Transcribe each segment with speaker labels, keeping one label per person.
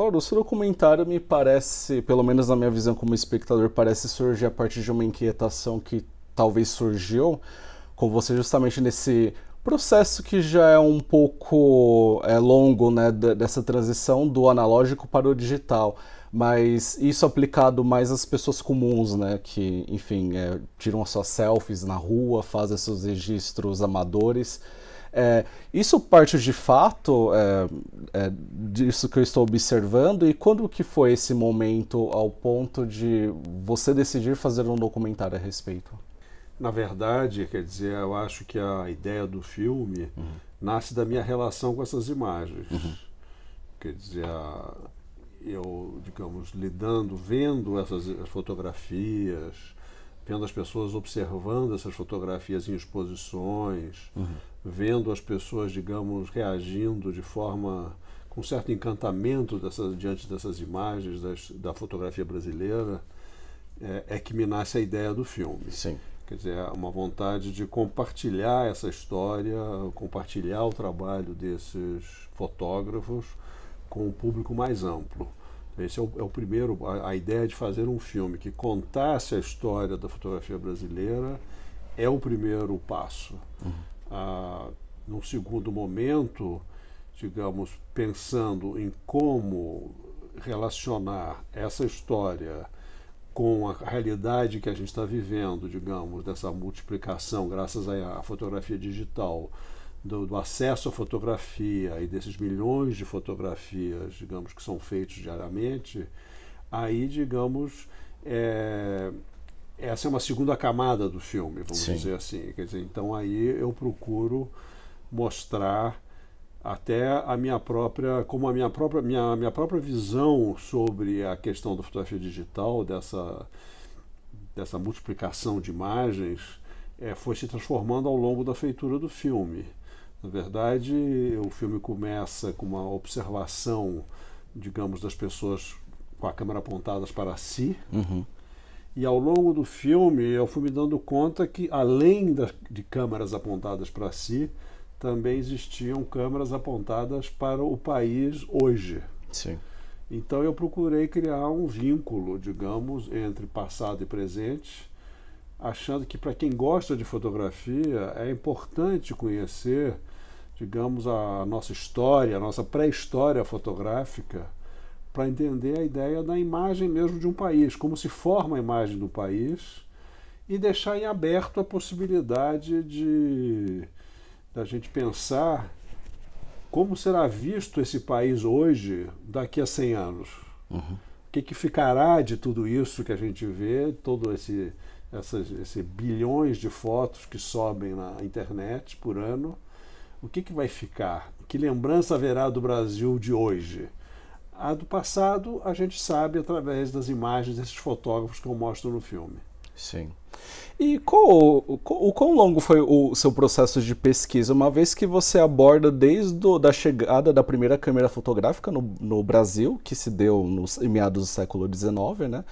Speaker 1: Laura, o seu documentário me parece, pelo menos na minha visão como espectador, parece surgir a partir de uma inquietação que talvez surgiu com você justamente nesse processo que já é um pouco é, longo, né, dessa transição do analógico para o digital mas isso aplicado mais às pessoas comuns, né? Que, enfim, é, tiram suas selfies na rua, fazem seus registros amadores. É, isso parte de fato é, é, disso que eu estou observando e quando que foi esse momento ao ponto de você decidir fazer um documentário a respeito?
Speaker 2: Na verdade, quer dizer, eu acho que a ideia do filme uhum. nasce da minha relação com essas imagens. Uhum. Quer dizer, eu, digamos, lidando, vendo essas eh, fotografias, vendo as pessoas observando essas fotografias em exposições, uhum. vendo as pessoas, digamos, reagindo de forma com certo encantamento dessas, diante dessas imagens das, da fotografia brasileira, é, é, que me nasce a ideia do filme. Sim. Quer dizer, uma vontade de compartilhar essa história, compartilhar o trabalho desses fotógrafos com o público mais amplo. Esse é o, é o primeiro, a, a, ideia de fazer um filme que contasse a história da fotografia brasileira é o primeiro passo. Uhum. Ah, num segundo momento, digamos, pensando em como relacionar essa história com a realidade que a gente está vivendo, digamos, dessa multiplicação graças à fotografia digital do, do, acesso à fotografia e desses milhões de fotografias, digamos, que são feitos diariamente, aí, digamos, é, essa é uma segunda camada do filme, vamos Sim. dizer assim. Quer dizer, então aí eu procuro mostrar até a minha própria como a minha própria minha, minha própria visão sobre a questão da fotografia digital dessa dessa multiplicação de imagens é, foi se transformando ao longo da feitura do filme na verdade, o filme começa com uma observação, digamos, das pessoas com a câmera apontadas para si. Uhum. E ao longo do filme, eu fui me dando conta que, além de câmeras apontadas para si, também existiam câmeras apontadas para o país hoje. Sim. Então eu procurei criar um vínculo, digamos, entre passado e presente, achando que para quem gosta de fotografia é importante conhecer digamos, a nossa história, a nossa pré-história fotográfica, para entender a ideia da imagem mesmo de um país, como se forma a imagem do país e deixar em aberto a possibilidade de da gente pensar como será visto esse país hoje daqui a 100 anos.
Speaker 1: Uhum. O
Speaker 2: que, que ficará de tudo isso que a gente vê, todo esse, essas, esse bilhões de fotos que sobem na internet por ano? o que, que vai ficar? Que lembrança haverá do Brasil de hoje? A do passado a gente sabe através das imagens desses fotógrafos que eu mostro no filme.
Speaker 1: Sim. E qual, o quão longo foi o seu processo de pesquisa, uma vez que você aborda desde o, da chegada da primeira câmera fotográfica no, no Brasil, que se deu nos em meados do século XIX, né?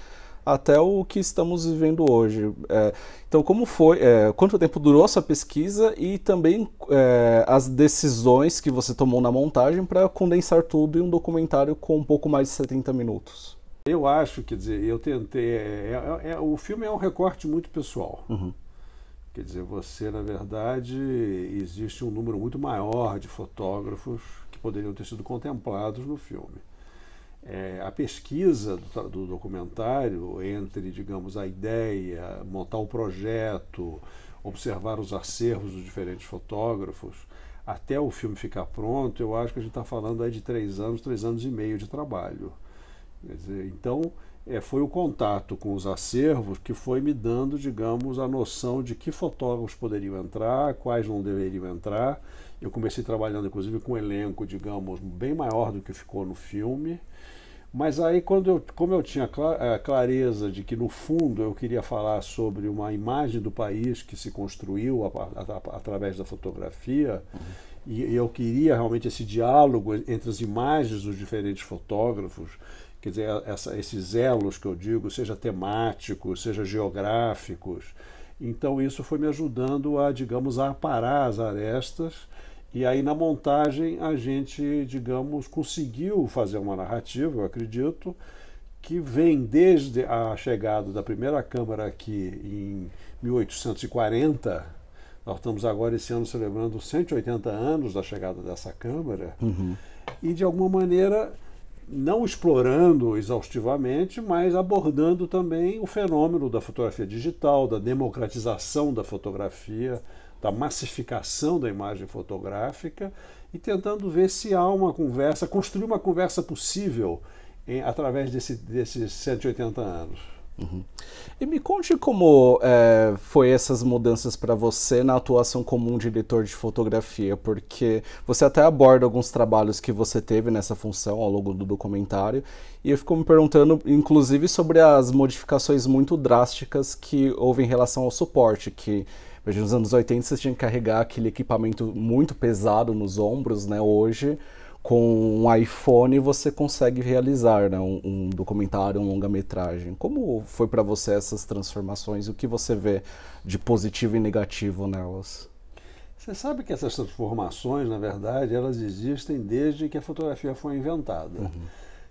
Speaker 1: até o que estamos vivendo hoje. É, então, como foi, é, quanto tempo durou essa pesquisa e também é, as decisões que você tomou na montagem para condensar tudo em um documentário com um pouco mais de 70 minutos?
Speaker 2: Eu acho, quer dizer, eu tentei. É, é, é, o filme é um recorte muito pessoal. Uhum. Quer dizer, você, na verdade, existe um número muito maior de fotógrafos que poderiam ter sido contemplados no filme é, a pesquisa do, do, documentário entre, digamos, a ideia, montar o projeto, observar os acervos dos diferentes fotógrafos, até o filme ficar pronto, eu acho que a gente está falando aí de três anos, três anos e meio de trabalho. Dizer, então, é, foi o contato com os acervos que foi me dando, digamos, a noção de que fotógrafos poderiam entrar, quais não deveriam entrar. Eu comecei trabalhando, inclusive, com um elenco, digamos, bem maior do que ficou no filme. Mas aí, quando eu, como eu tinha eh, clareza de que, no fundo, eu queria falar sobre uma imagem do país que se construiu a, a, a, através da fotografia, uhum. e, e, eu queria realmente esse diálogo entre as imagens dos diferentes fotógrafos, quer dizer, essa, esses elos que eu digo, seja temáticos, seja geográficos. Então, isso foi me ajudando a, digamos, a aparar as arestas e aí na montagem a gente, digamos, conseguiu fazer uma narrativa, eu acredito, que vem desde a chegada da primeira Câmara aqui em 1840. Nós estamos agora esse ano celebrando 180 anos da chegada dessa Câmara. Uhum. E de alguma maneira não explorando exaustivamente, mas abordando também o fenômeno da fotografia digital, da democratização da fotografia, da massificação da imagem fotográfica e tentando ver se há uma conversa, construir uma conversa possível em, através desse, desses 180 anos. Uhum. E me conte como
Speaker 1: é, foi essas mudanças para você na atuação como um diretor de fotografia, porque você até aborda alguns trabalhos que você teve nessa função ao longo do documentário, e eu fico me perguntando, inclusive, sobre as modificações muito drásticas que houve em relação ao suporte, que Hoje, nos anos 80, você tinha que carregar aquele equipamento muito pesado nos ombros, né? Hoje, com um iPhone, você consegue realizar né? um, um documentário, uma longa-metragem. Como foi para você essas transformações? O que você vê de positivo e negativo nelas?
Speaker 2: Você sabe que essas transformações, na verdade, elas existem desde que a fotografia foi inventada. Uhum.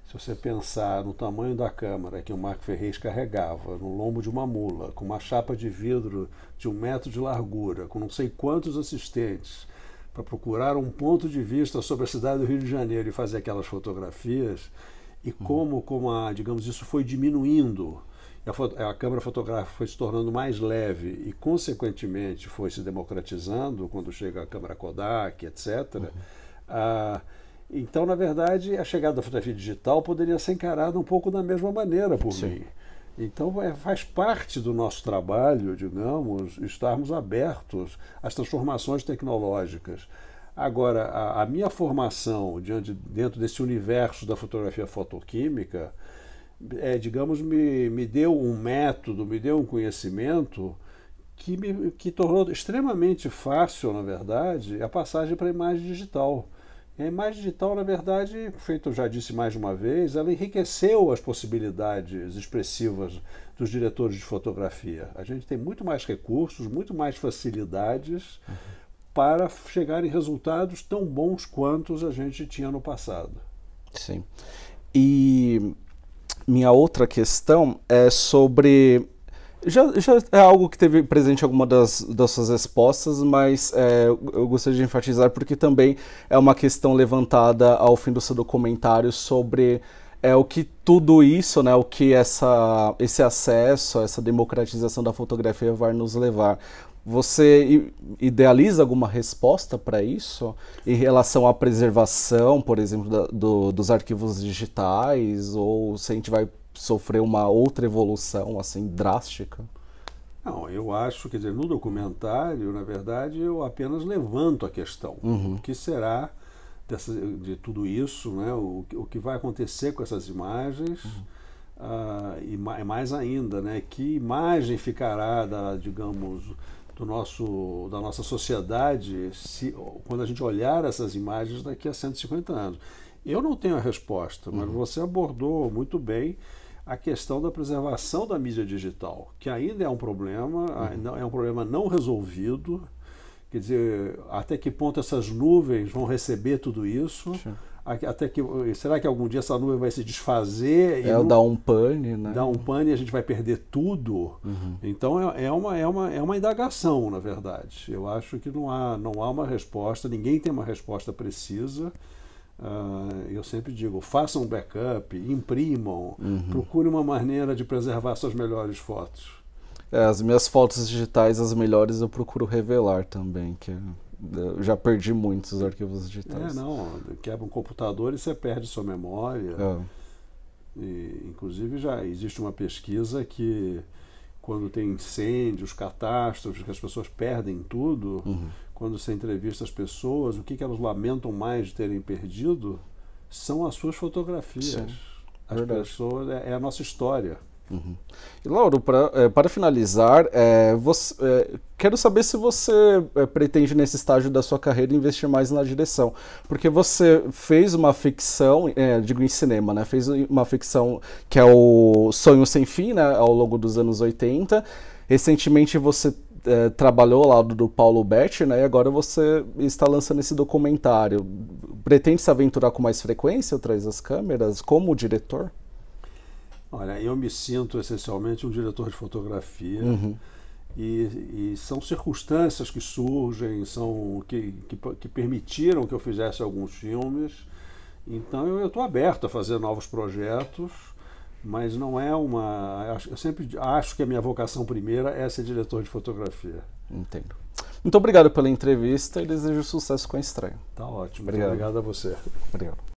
Speaker 2: Se você pensar no tamanho da câmara que o Marco Ferreira carregava, no lombo de uma mula, com uma chapa de vidro de um metro de largura, com não sei quantos assistentes, para procurar um ponto de vista sobre a cidade do Rio de Janeiro e fazer aquelas fotografias, e hum. como, como a, digamos, isso foi diminuindo, a, a câmera fotográfica foi se tornando mais leve e, consequentemente, foi se democratizando, quando chega a câmera Kodak, etc., uhum. Então, na verdade, a chegada da fotografia digital poderia ser encarada um pouco da mesma maneira por Sim. mim. Então, é, faz parte do nosso trabalho, digamos, estarmos abertos às transformações tecnológicas. Agora, a, a minha formação diante, dentro desse universo da fotografia fotoquímica, é, digamos, me, me deu um método, me deu um conhecimento que, me, que tornou extremamente fácil, na verdade, a passagem para a imagem digital. E a imagem digital, na verdade, feito eu já disse mais de uma vez, ela enriqueceu as possibilidades expressivas dos diretores de fotografia. A gente tem muito mais recursos, muito mais facilidades uhum. para chegar em resultados tão bons quantos a gente tinha no passado.
Speaker 1: Sim. E minha outra questão é sobre já, já é algo que teve presente em alguma das, das suas respostas, mas é, eu gostaria de enfatizar porque também é uma questão levantada ao fim do seu documentário sobre é o que tudo isso, né, o que essa, esse acesso, essa democratização da fotografia vai nos levar. Você idealiza alguma resposta para isso em relação à preservação, por exemplo, da, do, dos arquivos digitais, ou se a gente vai sofreu uma outra evolução assim drástica?
Speaker 2: Não, eu acho, quer dizer, no documentário, na verdade, eu apenas levanto a questão. Uhum. que será dessa, de tudo isso, né? o, o que vai acontecer com essas imagens? Uhum. Uh, e mais ainda, né? que imagem ficará, da, digamos, do nosso, da nossa sociedade se, quando a gente olhar essas imagens daqui a 150 anos? Eu não tenho a resposta, mas uhum. você abordou muito bem a questão da preservação da mídia digital, que ainda é um problema, uhum. é um problema não resolvido. Quer dizer, até que ponto essas nuvens vão receber tudo isso? Sim. Até que será que algum dia essa nuvem vai se desfazer? É, e dar um
Speaker 1: pane, né? Dar
Speaker 2: um pane e a gente vai perder tudo. Uhum. Então é, é, uma, é, uma, é uma indagação, na verdade. Eu acho que não há, não há uma resposta, ninguém tem uma resposta precisa. Ah, eu sempre digo, façam backup, imprimam, uhum. procure uma maneira de preservar suas melhores fotos.
Speaker 1: É, as minhas fotos digitais, as melhores, eu procuro revelar também, que é, eu já perdi muitos arquivos digitais. É,
Speaker 2: não, quebra um computador e você perde sua memória. É. E, inclusive já existe uma pesquisa que quando tem incêndios, catástrofes, que as pessoas perdem tudo, uhum. quando você entrevista as pessoas, o que, que elas lamentam mais de terem perdido são as suas fotografias. Sim. As Verdade. pessoas, é, é a nossa história. Uhum.
Speaker 1: E Lauro, eh, para finalizar, é, eh, você, é, eh, quero saber se você pretende, nesse estágio da sua carreira, investir mais na direção. Porque você fez uma ficção, é, digo em cinema, né? Fez uma ficção que é o Sonho Sem Fim, né? Ao longo dos anos 80. Recentemente você trabalhou ao lado do Paulo Betti, né? E agora você está lançando esse documentário. Pretende se aventurar com mais frequência atrás das câmeras, como diretor?
Speaker 2: Olha, eu me sinto essencialmente um diretor de fotografia. Uhum. E, e, são circunstâncias que surgem, são que, que, que permitiram que eu fizesse alguns filmes. Então eu estou aberto a fazer novos projetos, mas não é uma. Eu sempre acho que a minha vocação primeira é ser diretor de fotografia. Entendo.
Speaker 1: Muito obrigado pela entrevista e desejo sucesso com a estreia. Tá ótimo. Obrigado, obrigado
Speaker 2: a você. Obrigado.